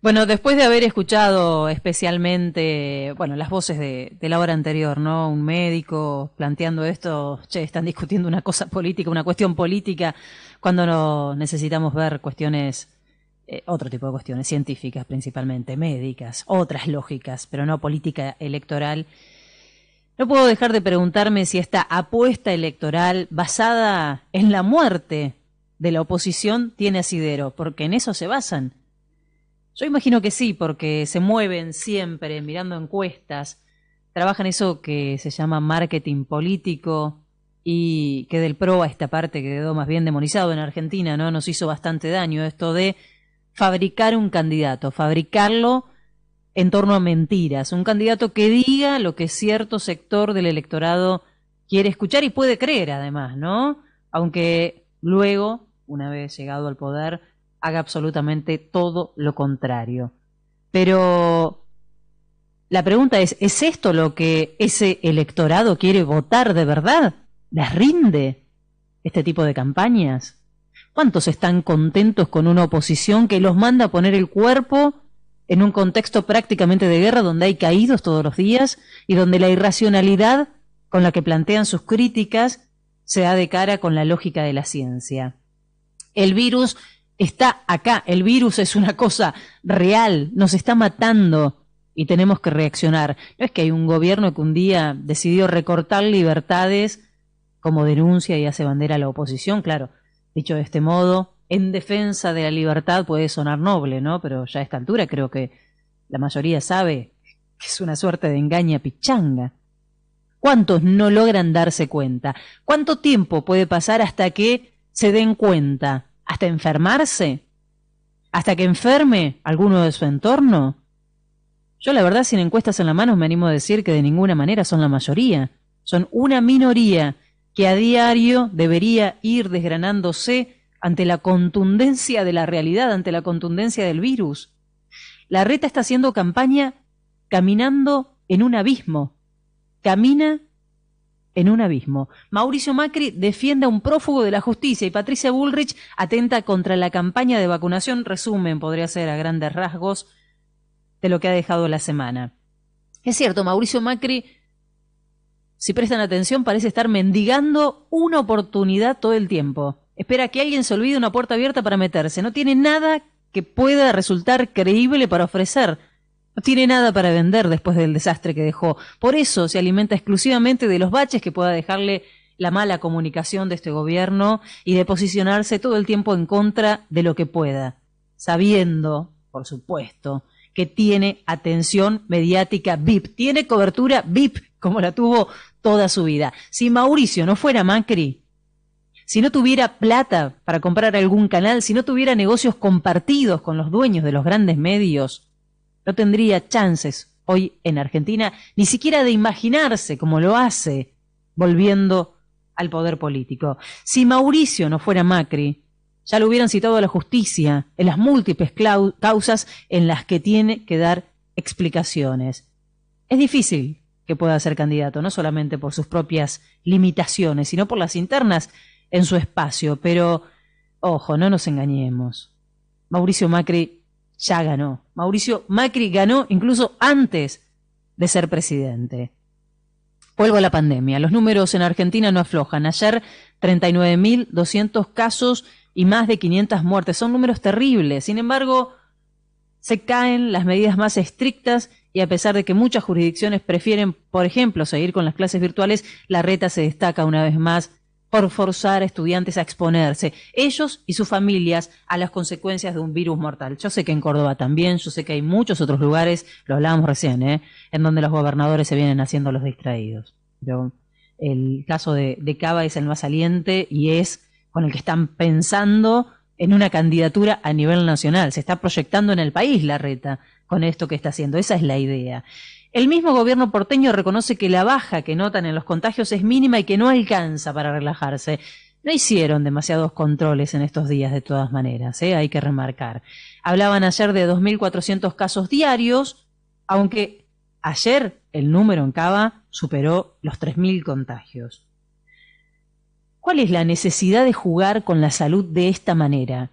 Bueno, después de haber escuchado especialmente, bueno, las voces de, la hora anterior, ¿no? Un médico planteando esto, che, están discutiendo una cosa política, una cuestión política, cuando no necesitamos ver cuestiones, eh, otro tipo de cuestiones, científicas principalmente, médicas, otras lógicas, pero no política electoral. No puedo dejar de preguntarme si esta apuesta electoral basada en la muerte de la oposición tiene asidero, porque en eso se basan yo imagino que sí, porque se mueven siempre mirando encuestas, trabajan eso que se llama marketing político y que del PRO a esta parte quedó más bien demonizado en Argentina, ¿no? Nos hizo bastante daño esto de fabricar un candidato, fabricarlo en torno a mentiras, un candidato que diga lo que cierto sector del electorado quiere escuchar y puede creer además, ¿no? Aunque luego, una vez llegado al poder, haga absolutamente todo lo contrario. Pero la pregunta es, ¿es esto lo que ese electorado quiere votar de verdad? ¿Les rinde este tipo de campañas? ¿Cuántos están contentos con una oposición que los manda a poner el cuerpo en un contexto prácticamente de guerra donde hay caídos todos los días y donde la irracionalidad con la que plantean sus críticas se da de cara con la lógica de la ciencia? El virus está acá, el virus es una cosa real, nos está matando y tenemos que reaccionar. No es que hay un gobierno que un día decidió recortar libertades como denuncia y hace bandera a la oposición, claro, dicho de este modo, en defensa de la libertad puede sonar noble, ¿no? Pero ya a esta altura creo que la mayoría sabe que es una suerte de engaña pichanga. ¿Cuántos no logran darse cuenta? ¿Cuánto tiempo puede pasar hasta que se den cuenta? hasta enfermarse, hasta que enferme alguno de su entorno. Yo la verdad, sin encuestas en la mano, me animo a decir que de ninguna manera son la mayoría, son una minoría que a diario debería ir desgranándose ante la contundencia de la realidad, ante la contundencia del virus. La reta está haciendo campaña caminando en un abismo. Camina en un abismo. Mauricio Macri defiende a un prófugo de la justicia y Patricia Bullrich atenta contra la campaña de vacunación. Resumen, podría ser a grandes rasgos, de lo que ha dejado la semana. Es cierto, Mauricio Macri, si prestan atención, parece estar mendigando una oportunidad todo el tiempo. Espera que alguien se olvide una puerta abierta para meterse. No tiene nada que pueda resultar creíble para ofrecer no tiene nada para vender después del desastre que dejó. Por eso se alimenta exclusivamente de los baches que pueda dejarle la mala comunicación de este gobierno y de posicionarse todo el tiempo en contra de lo que pueda, sabiendo, por supuesto, que tiene atención mediática VIP, tiene cobertura VIP como la tuvo toda su vida. Si Mauricio no fuera Macri, si no tuviera plata para comprar algún canal, si no tuviera negocios compartidos con los dueños de los grandes medios, no tendría chances hoy en Argentina ni siquiera de imaginarse como lo hace volviendo al poder político. Si Mauricio no fuera Macri, ya lo hubieran citado a la justicia en las múltiples causas en las que tiene que dar explicaciones. Es difícil que pueda ser candidato, no solamente por sus propias limitaciones, sino por las internas en su espacio, pero ojo, no nos engañemos. Mauricio Macri ya ganó. Mauricio Macri ganó incluso antes de ser presidente. Vuelvo a la pandemia. Los números en Argentina no aflojan. Ayer 39.200 casos y más de 500 muertes. Son números terribles. Sin embargo, se caen las medidas más estrictas y a pesar de que muchas jurisdicciones prefieren, por ejemplo, seguir con las clases virtuales, la reta se destaca una vez más por forzar a estudiantes a exponerse, ellos y sus familias, a las consecuencias de un virus mortal. Yo sé que en Córdoba también, yo sé que hay muchos otros lugares, lo hablábamos recién, ¿eh? en donde los gobernadores se vienen haciendo los distraídos. Yo, el caso de, de Cava es el más saliente y es con el que están pensando en una candidatura a nivel nacional. Se está proyectando en el país la reta con esto que está haciendo. Esa es la idea. El mismo gobierno porteño reconoce que la baja que notan en los contagios es mínima y que no alcanza para relajarse. No hicieron demasiados controles en estos días, de todas maneras, ¿eh? hay que remarcar. Hablaban ayer de 2.400 casos diarios, aunque ayer el número en Cava superó los 3.000 contagios. ¿Cuál es la necesidad de jugar con la salud de esta manera?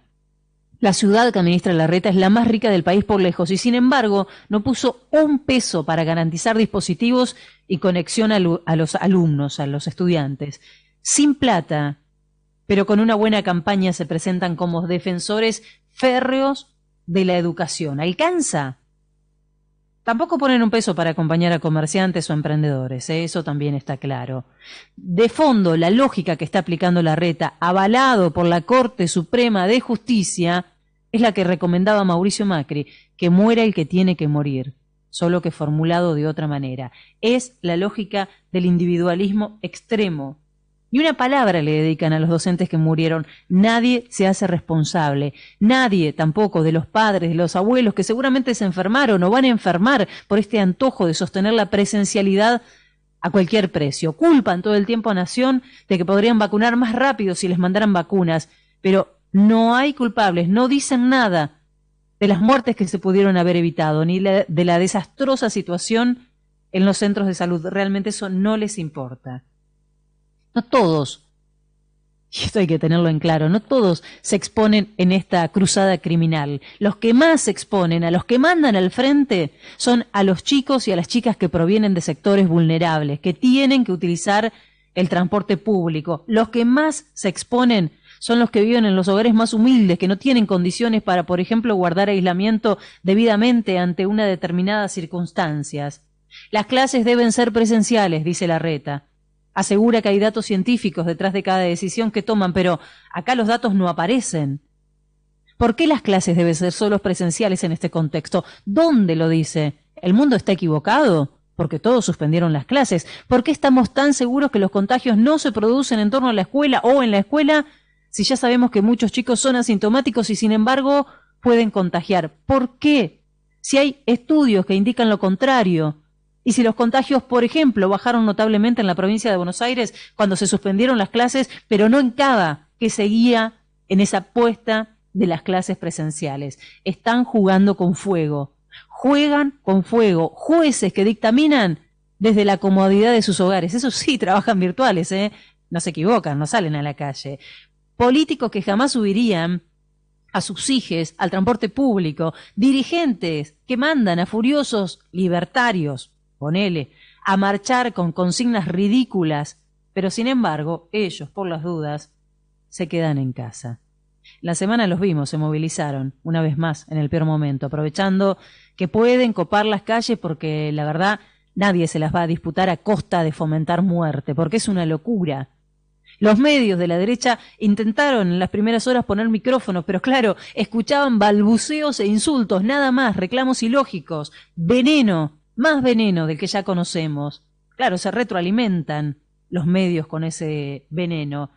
La ciudad que administra la reta es la más rica del país por lejos y sin embargo no puso un peso para garantizar dispositivos y conexión a, los alumnos, a los estudiantes. Sin plata, pero con una buena campaña se presentan como defensores férreos de la educación. ¿Alcanza? Tampoco ponen un peso para acompañar a comerciantes o emprendedores, ¿eh? eso también está claro. De fondo, la lógica que está aplicando la reta, avalado por la Corte Suprema de Justicia, es la que recomendaba Mauricio Macri, que muera el que tiene que morir, solo que formulado de otra manera. Es la lógica del individualismo extremo. Y una palabra le dedican a los docentes que murieron. Nadie se hace responsable. Nadie tampoco de los padres, de los abuelos, que seguramente se enfermaron o van a enfermar por este antojo de sostener la presencialidad a cualquier precio. Culpan todo el tiempo a Nación de que podrían vacunar más rápido si les mandaran vacunas, pero no hay culpables, no dicen nada de las muertes que se pudieron haber evitado, ni de la desastrosa situación en los centros de salud. Realmente eso no les importa. No todos, y esto hay que tenerlo en claro, no todos se exponen en esta cruzada criminal. Los que más se exponen, a los que mandan al frente, son a los chicos y a las chicas que provienen de sectores vulnerables, que tienen que utilizar el transporte público. Los que más se exponen son los que viven en los hogares más humildes, que no tienen condiciones para, por ejemplo, guardar aislamiento debidamente ante una determinada circunstancia. Las clases deben ser presenciales, dice la reta. Asegura que hay datos científicos detrás de cada decisión que toman, pero acá los datos no aparecen. ¿Por qué las clases deben ser solo presenciales en este contexto? ¿Dónde lo dice? ¿El mundo está equivocado? Porque todos suspendieron las clases. ¿Por qué estamos tan seguros que los contagios no se producen en torno a la escuela o en la escuela si ya sabemos que muchos chicos son asintomáticos y sin embargo pueden contagiar? ¿Por qué? Si hay estudios que indican lo contrario. Y si los contagios, por ejemplo, bajaron notablemente en la provincia de Buenos Aires cuando se suspendieron las clases, pero no en cada que seguía en esa apuesta de las clases presenciales. Están jugando con fuego. Juegan con fuego. Jueces que dictaminan desde la comodidad de sus hogares. Eso sí, trabajan virtuales, ¿eh? No se equivocan, no salen a la calle políticos que jamás subirían a sus hijos al transporte público, dirigentes que mandan a furiosos libertarios, ponele, a marchar con consignas ridículas, pero sin embargo ellos, por las dudas, se quedan en casa. La semana los vimos, se movilizaron, una vez más, en el peor momento, aprovechando que pueden copar las calles porque la verdad nadie se las va a disputar a costa de fomentar muerte, porque es una locura los medios de la derecha intentaron en las primeras horas poner micrófonos, pero claro, escuchaban balbuceos e insultos, nada más, reclamos ilógicos, veneno, más veneno del que ya conocemos. Claro, se retroalimentan los medios con ese veneno.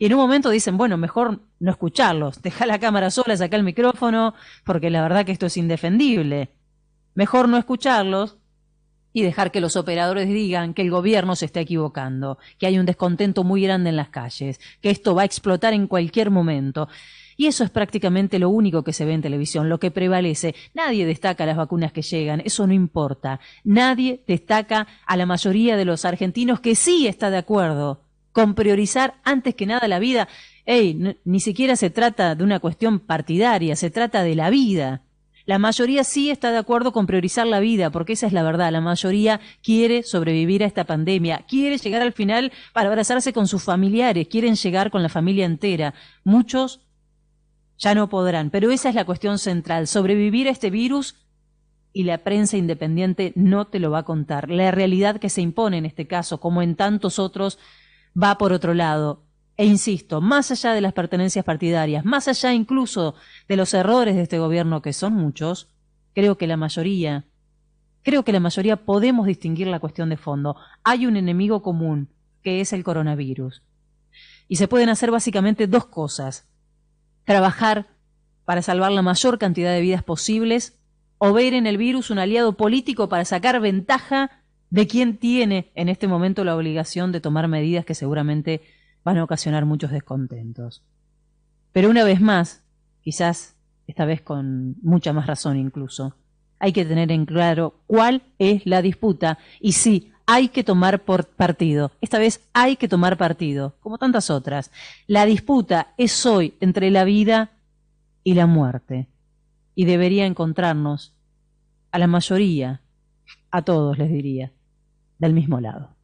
Y en un momento dicen, bueno, mejor no escucharlos, deja la cámara sola, saca el micrófono, porque la verdad que esto es indefendible. Mejor no escucharlos y dejar que los operadores digan que el gobierno se está equivocando, que hay un descontento muy grande en las calles, que esto va a explotar en cualquier momento. Y eso es prácticamente lo único que se ve en televisión, lo que prevalece. Nadie destaca las vacunas que llegan, eso no importa. Nadie destaca a la mayoría de los argentinos que sí está de acuerdo con priorizar antes que nada la vida. Ey, ni siquiera se trata de una cuestión partidaria, se trata de la vida la mayoría sí está de acuerdo con priorizar la vida, porque esa es la verdad. La mayoría quiere sobrevivir a esta pandemia, quiere llegar al final para abrazarse con sus familiares, quieren llegar con la familia entera. Muchos ya no podrán, pero esa es la cuestión central, sobrevivir a este virus y la prensa independiente no te lo va a contar. La realidad que se impone en este caso, como en tantos otros, va por otro lado e insisto, más allá de las pertenencias partidarias, más allá incluso de los errores de este gobierno, que son muchos, creo que la mayoría, creo que la mayoría podemos distinguir la cuestión de fondo. Hay un enemigo común, que es el coronavirus. Y se pueden hacer básicamente dos cosas. Trabajar para salvar la mayor cantidad de vidas posibles o ver en el virus un aliado político para sacar ventaja de quien tiene en este momento la obligación de tomar medidas que seguramente van a ocasionar muchos descontentos. Pero una vez más, quizás esta vez con mucha más razón incluso, hay que tener en claro cuál es la disputa y sí, hay que tomar partido. Esta vez hay que tomar partido, como tantas otras. La disputa es hoy entre la vida y la muerte y debería encontrarnos a la mayoría, a todos les diría, del mismo lado.